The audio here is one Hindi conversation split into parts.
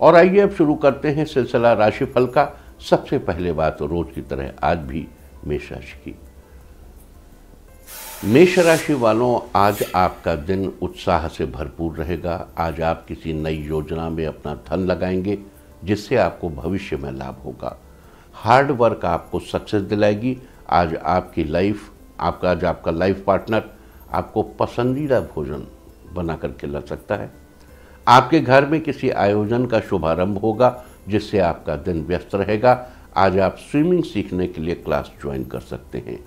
और आइए अब शुरू करते हैं सिलसिला राशिफल का सबसे पहले बात रोज की तरह आज भी मेष राशि की मेष राशि वालों आज आपका दिन उत्साह से भरपूर रहेगा आज आप किसी नई योजना में अपना धन लगाएंगे जिससे आपको भविष्य में लाभ होगा हार्ड वर्क आपको सक्सेस दिलाएगी आज आपकी लाइफ आपका आज आपका लाइफ पार्टनर आपको पसंदीदा भोजन बना करके ला सकता है आपके घर में किसी आयोजन का शुभारंभ होगा जिससे आपका दिन व्यस्त रहेगा आज आप स्विमिंग सीखने के लिए क्लास ज्वाइन कर सकते हैं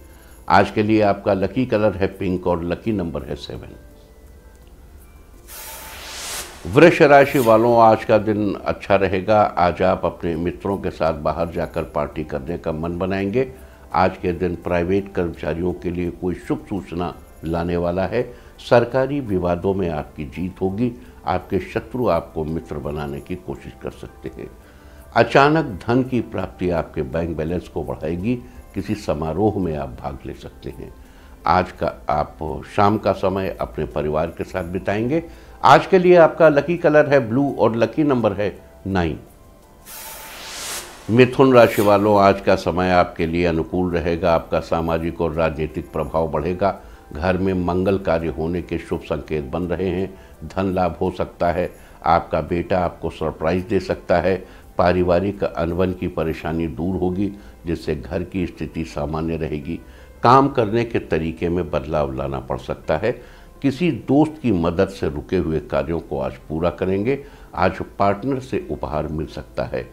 आज के लिए आपका लकी कलर है पिंक और लकी नंबर है सेवन वृक्ष राशि वालों आज का दिन अच्छा रहेगा आज आप अपने मित्रों के साथ बाहर जाकर पार्टी करने का मन बनाएंगे आज के दिन प्राइवेट कर्मचारियों के लिए कोई शुभ सूचना लाने वाला है सरकारी विवादों में आपकी जीत होगी आपके शत्रु आपको मित्र बनाने की कोशिश कर सकते हैं अचानक धन की प्राप्ति आपके बैंक बैलेंस को बढ़ाएगी किसी समारोह में आप भाग ले सकते हैं आज का आप शाम का समय अपने परिवार के साथ बिताएंगे आज के लिए आपका लकी कलर है ब्लू और लकी नंबर है नाइन मिथुन राशि वालों आज का समय आपके लिए अनुकूल रहेगा आपका सामाजिक और राजनीतिक प्रभाव बढ़ेगा घर में मंगल कार्य होने के शुभ संकेत बन रहे हैं धन लाभ हो सकता है आपका बेटा आपको सरप्राइज दे सकता है पारिवारिक अनबन की परेशानी दूर होगी जिससे घर की स्थिति सामान्य रहेगी काम करने के तरीके में बदलाव लाना पड़ सकता है किसी दोस्त की मदद से रुके हुए कार्यों को आज पूरा करेंगे आज पार्टनर से उपहार मिल सकता है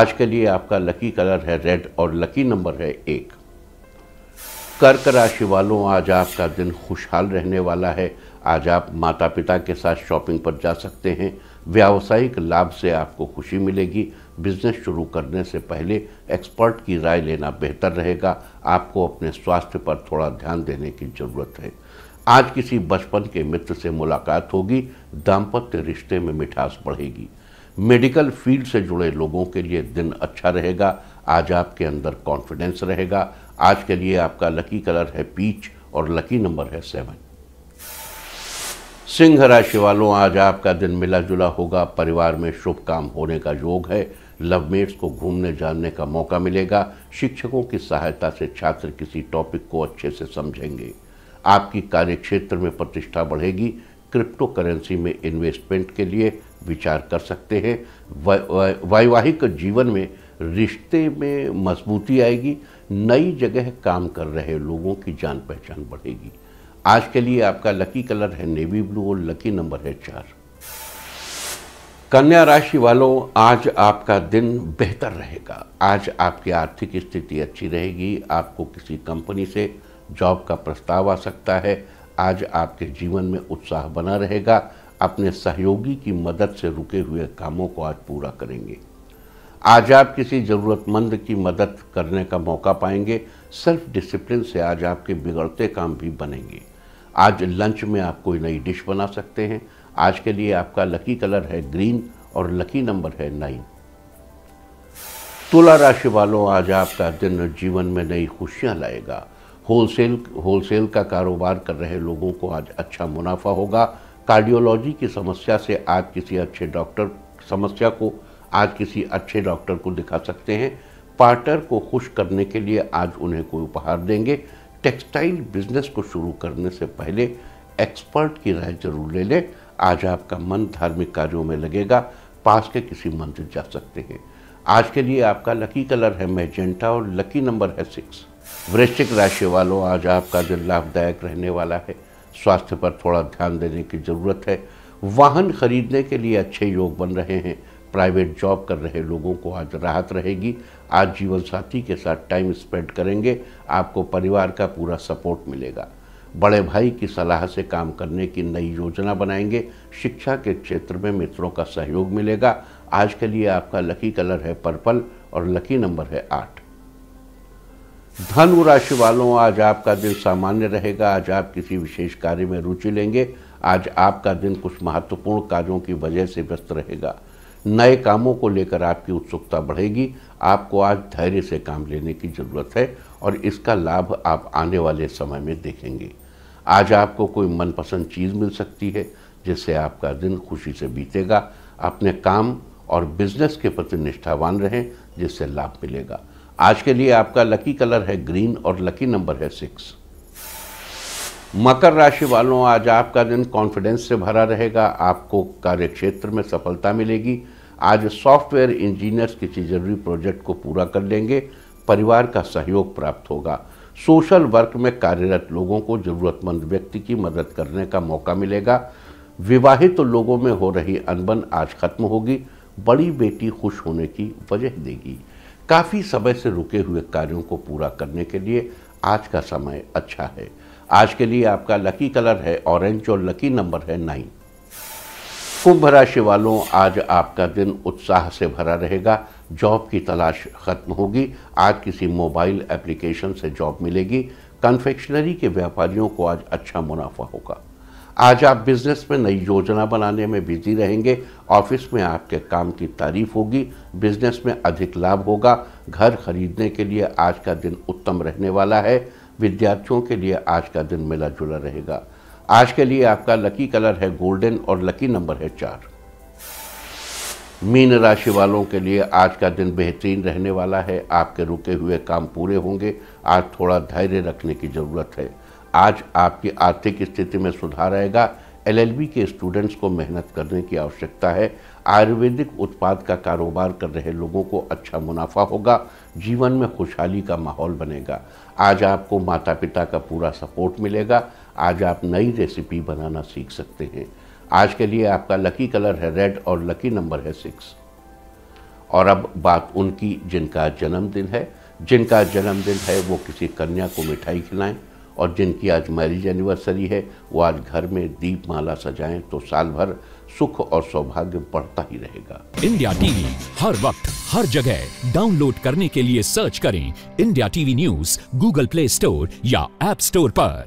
आज के लिए आपका लकी कलर है रेड और लकी नंबर है एक कर्क राशि वालों आज आपका दिन खुशहाल रहने वाला है आज आप माता पिता के साथ शॉपिंग पर जा सकते हैं व्यावसायिक लाभ से आपको खुशी मिलेगी बिजनेस शुरू करने से पहले एक्सपर्ट की राय लेना बेहतर रहेगा आपको अपने स्वास्थ्य पर थोड़ा ध्यान देने की ज़रूरत है आज किसी बचपन के मित्र से मुलाकात होगी दाम्पत्य रिश्ते में मिठास बढ़ेगी मेडिकल फील्ड से जुड़े लोगों के लिए दिन अच्छा रहेगा आज आपके अंदर कॉन्फिडेंस रहेगा आज के लिए आपका लकी कलर है पीच और लकी नंबर है सेवन सिंह राशि वालों आज आपका दिन मिला जुला होगा परिवार में शुभ काम होने का योग है लवमेट्स को घूमने जानने का मौका मिलेगा शिक्षकों की सहायता से छात्र किसी टॉपिक को अच्छे से समझेंगे आपकी कार्य क्षेत्र में प्रतिष्ठा बढ़ेगी क्रिप्टो करेंसी में इन्वेस्टमेंट के लिए विचार कर सकते हैं वैवाहिक जीवन में रिश्ते में मजबूती आएगी नई जगह काम कर रहे लोगों की जान पहचान बढ़ेगी आज के लिए आपका लकी कलर है नेवी ब्लू और लकी नंबर है चार कन्या राशि वालों आज आपका दिन बेहतर रहेगा आज आपकी आर्थिक स्थिति अच्छी रहेगी आपको किसी कंपनी से जॉब का प्रस्ताव आ सकता है आज आपके जीवन में उत्साह बना रहेगा अपने सहयोगी की मदद से रुके हुए कामों को आज पूरा करेंगे आज आप किसी ज़रूरतमंद की मदद करने का मौका पाएंगे सेल्फ डिसिप्लिन से आज आपके बिगड़ते काम भी बनेंगे आज लंच में आप कोई नई डिश बना सकते हैं आज के लिए आपका लकी कलर है ग्रीन और लकी नंबर है नाइन तुला राशि वालों आज आपका दिन जीवन में नई खुशियां लाएगा होलसेल होलसेल का कारोबार कर रहे लोगों को आज अच्छा मुनाफा होगा कार्डियोलॉजी की समस्या से आज किसी अच्छे डॉक्टर समस्या को आज किसी अच्छे डॉक्टर को दिखा सकते हैं पार्टनर को खुश करने के लिए आज उन्हें कोई उपहार देंगे टेक्सटाइल बिजनेस को शुरू करने से पहले एक्सपर्ट की राय जरूर ले लें आज आपका मन धार्मिक कार्यों में लगेगा पास के किसी मंदिर जा सकते हैं आज के लिए आपका लकी कलर है मैजेंटा और लकी नंबर है सिक्स वृश्चिक राशि वालों आज आपका दिन लाभदायक रहने वाला है स्वास्थ्य पर थोड़ा ध्यान देने की ज़रूरत है वाहन खरीदने के लिए अच्छे योग बन रहे हैं प्राइवेट जॉब कर रहे लोगों को आज राहत रहेगी आज जीवन साथी के साथ टाइम स्पेंड करेंगे आपको परिवार का पूरा सपोर्ट मिलेगा बड़े भाई की सलाह से काम करने की नई योजना बनाएंगे शिक्षा के क्षेत्र में मित्रों का सहयोग मिलेगा आज के लिए आपका लकी कलर है पर्पल और लकी नंबर है आठ धनु राशि वालों आज आपका दिन सामान्य रहेगा आज आप किसी विशेष कार्य में रुचि लेंगे आज आपका दिन कुछ महत्वपूर्ण कार्यों की वजह से व्यस्त रहेगा नए कामों को लेकर आपकी उत्सुकता बढ़ेगी आपको आज धैर्य से काम लेने की ज़रूरत है और इसका लाभ आप आने वाले समय में देखेंगे आज आपको कोई मनपसंद चीज़ मिल सकती है जिससे आपका दिन खुशी से बीतेगा अपने काम और बिजनेस के प्रति निष्ठावान रहें जिससे लाभ मिलेगा आज के लिए आपका लकी कलर है ग्रीन और लकी नंबर है सिक्स मकर राशि वालों आज आपका दिन कॉन्फिडेंस से भरा रहेगा आपको कार्यक्षेत्र में सफलता मिलेगी आज सॉफ्टवेयर इंजीनियर्स किसी ज़रूरी प्रोजेक्ट को पूरा कर लेंगे परिवार का सहयोग प्राप्त होगा सोशल वर्क में कार्यरत लोगों को ज़रूरतमंद व्यक्ति की मदद करने का मौका मिलेगा विवाहित तो लोगों में हो रही अनबन आज खत्म होगी बड़ी बेटी खुश होने की वजह देगी काफ़ी समय से रुके हुए कार्यों को पूरा करने के लिए आज का समय अच्छा है आज के लिए आपका लकी कलर है ऑरेंज और लकी नंबर है नाइन कुंभ राशि वालों आज आपका दिन उत्साह से भरा रहेगा जॉब की तलाश खत्म होगी आज किसी मोबाइल एप्लीकेशन से जॉब मिलेगी कन्फेक्शनरी के व्यापारियों को आज अच्छा मुनाफा होगा आज आप बिजनेस में नई योजना बनाने में बिजी रहेंगे ऑफिस में आपके काम की तारीफ होगी बिजनेस में अधिक लाभ होगा घर खरीदने के लिए आज का दिन उत्तम रहने वाला है विद्यार्थियों के लिए आज का दिन मिला जुला रहेगा आज के लिए आपका लकी कलर है गोल्डन और लकी नंबर है चार मीन राशि वालों के लिए आज का दिन बेहतरीन रहने वाला है आपके रुके हुए काम पूरे होंगे आज थोड़ा धैर्य रखने की ज़रूरत है आज आपकी आर्थिक स्थिति में सुधार आएगा एलएलबी के स्टूडेंट्स को मेहनत करने की आवश्यकता है आयुर्वेदिक उत्पाद का कारोबार कर रहे लोगों को अच्छा मुनाफा होगा जीवन में खुशहाली का माहौल बनेगा आज आपको माता पिता का पूरा सपोर्ट मिलेगा आज आप नई रेसिपी बनाना सीख सकते हैं आज के लिए आपका लकी कलर है रेड और लकी नंबर है सिक्स और अब बात उनकी जिनका जन्मदिन है जिनका जन्मदिन है वो किसी कन्या को मिठाई खिलाएं और जिनकी आज मैरिज एनिवर्सरी है वो आज घर में दीप माला सजाएं तो साल भर सुख और सौभाग्य बढ़ता ही रहेगा इंडिया टीवी हर वक्त हर जगह डाउनलोड करने के लिए सर्च करें India TV news Google Play Store या एप स्टोर पर